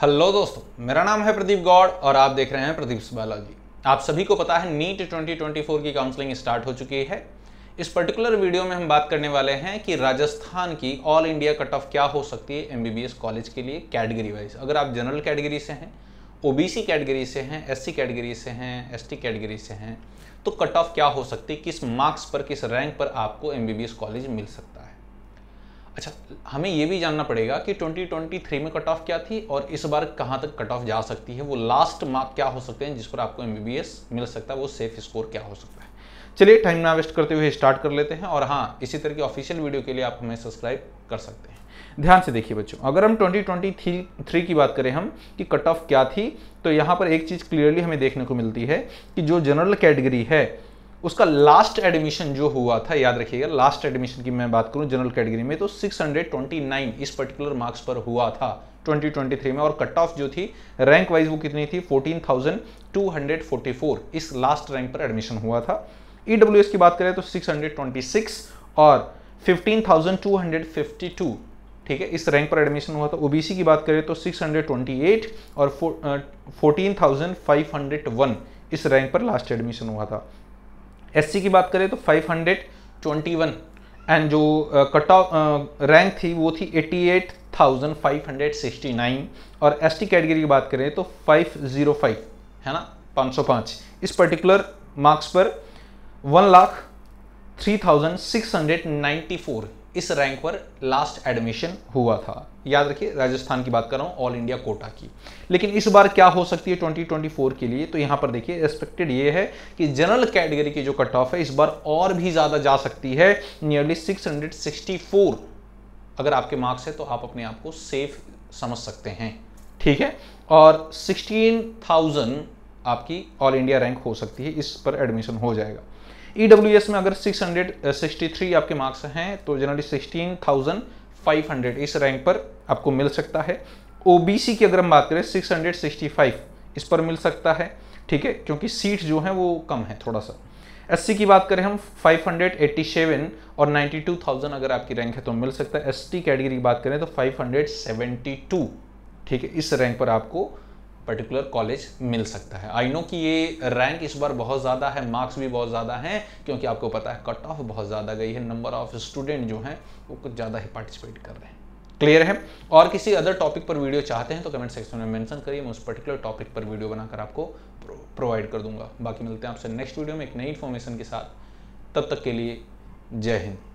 hello दोस्तों मेरा नाम है प्रदीप गौड़ और आप देख रहे हैं प्रदीप बायोलॉजी आप सभी को पता है नीट 2024 की काउंसलिंग स्टार्ट हो चुकी है इस पर्टिकुलर वीडियो में हम बात करने वाले हैं कि राजस्थान की ऑल इंडिया कट ऑफ क्या हो सकती है एमबीबीएस कॉलेज के लिए कैटेगरी वाइज अगर आप जनरल कैटेगरी से हैं ओबीसी कैटेगरी से हैं एससी कैटेगरी से हैं एसटी कैटेगरी से हैं तो कट ऑफ क्या हो सकती है किस मार्क्स पर किस रैंक पर आपको एमबीबीएस कॉलेज मिल सकता है अच्छा हमें ये भी जानना पड़ेगा कि 2023 में कट ऑफ क्या थी और इस बार कहाँ तक कट ऑफ जा सकती है वो लास्ट मार्क क्या हो सकते हैं जिस पर आपको एम मिल सकता है वो सेफ स्कोर क्या हो सकता है चलिए टाइम ना वेस्ट करते हुए स्टार्ट कर लेते हैं और हाँ इसी तरह की ऑफिशियल वीडियो के लिए आप हमें सब्सक्राइब कर सकते हैं ध्यान से देखिए बच्चों अगर हम 2023 की बात करें हम कि कट ऑफ क्या थी तो यहाँ पर एक चीज़ क्लियरली हमें देखने को मिलती है कि जो जनरल कैटेगरी है उसका लास्ट एडमिशन जो हुआ था याद रखिएगा लास्ट एडमिशन की मैं बात करूं जनरल कैटेगरी में तो 629 इस पर्टिकुलर मार्क्स पर हुआ था 2023 में और कट ऑफ जो थी रैंक वाइज वो कितनी थी 14,244 इस लास्ट रैंक पर एडमिशन हुआ था ई e की बात करें तो 626 और 15,252 ठीक है इस रैंक पर एडमिशन हुआ था ओबीसी की बात करें तो 628 और 14,501 uh, इस रैंक पर लास्ट एडमिशन हुआ था एससी की बात करें तो 521 एंड जो कट ऑफ रैंक थी वो थी 88,569 और एसटी कैटेगरी की बात करें तो 505 है ना 505 इस पर्टिकुलर मार्क्स पर one lakh three thousand six hundred ninety four इस रैंक पर लास्ट एडमिशन हुआ था याद रखिए राजस्थान की बात कर रहा हूँ ऑल इंडिया कोटा की लेकिन इस बार क्या हो सकती है 2024 के लिए तो यहाँ पर देखिए एक्सपेक्टेड ये है कि जनरल कैटेगरी की जो कट ऑफ है इस बार और भी ज़्यादा जा सकती है नियरली 664 अगर आपके मार्क्स है तो आप अपने आप को सेफ समझ सकते हैं ठीक है और सिक्सटीन आपकी ऑल इंडिया रैंक हो सकती है इस पर एडमिशन हो जाएगा ईडब्ल्यूएस e में अगर 663 आपके मार्क्स हैं तो जनरली 16,500 इस रैंक पर आपको मिल सकता है ओबीसी की अगर हम बात करें 665 इस पर मिल सकता है ठीक है क्योंकि सीट जो है वो कम है थोड़ा सा एससी की बात करें हम 587 और 92,000 अगर आपकी रैंक है तो मिल सकता है एसटी कैटेगरी की बात करें तो 572 ठीक है इस रैंक पर आपको पर्टिकुलर कॉलेज मिल सकता है आई नो कि ये रैंक इस बार बहुत ज़्यादा है मार्क्स भी बहुत ज़्यादा हैं क्योंकि आपको पता है कट ऑफ बहुत ज़्यादा गई है नंबर ऑफ स्टूडेंट जो हैं वो कुछ ज़्यादा ही पार्टिसिपेट कर रहे हैं क्लियर है और किसी अदर टॉपिक पर वीडियो चाहते हैं तो कमेंट सेक्शन में मेंशन करिए मैं उस पर्टिकुलर टॉपिक पर वीडियो बनाकर आपको प्रोवाइड कर दूंगा बाकी मिलते हैं आपसे नेक्स्ट वीडियो में एक नई इन्फॉर्मेशन के साथ तब तक के लिए जय हिंद